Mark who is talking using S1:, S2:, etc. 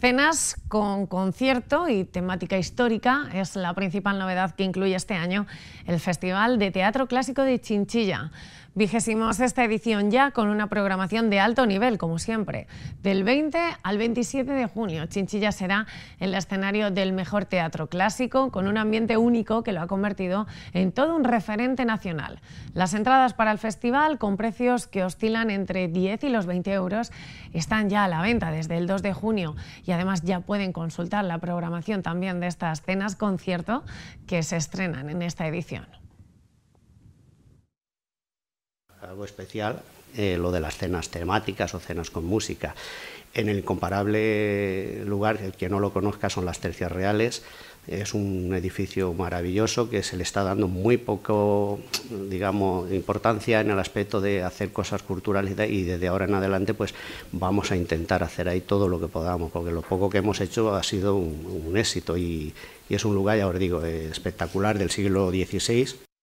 S1: Cenas con concierto y temática histórica es la principal novedad que incluye este año el Festival de Teatro Clásico de Chinchilla. Vigésimos esta edición ya con una programación de alto nivel, como siempre. Del 20 al 27 de junio, Chinchilla será el escenario del mejor teatro clásico, con un ambiente único que lo ha convertido en todo un referente nacional. Las entradas para el festival, con precios que oscilan entre 10 y los 20 euros, están ya a la venta desde el 2 de junio y además ya pueden consultar la programación también de estas cenas concierto que se estrenan en esta edición.
S2: algo especial eh, lo de las cenas temáticas o cenas con música. En el incomparable lugar, el que no lo conozca, son las Tercias Reales. Es un edificio maravilloso que se le está dando muy poco, digamos, importancia en el aspecto de hacer cosas culturales y desde ahora en adelante pues vamos a intentar hacer ahí todo lo que podamos, porque lo poco que hemos hecho ha sido un, éxito y, y es un lugar, ya os digo, eh, espectacular del siglo XVI.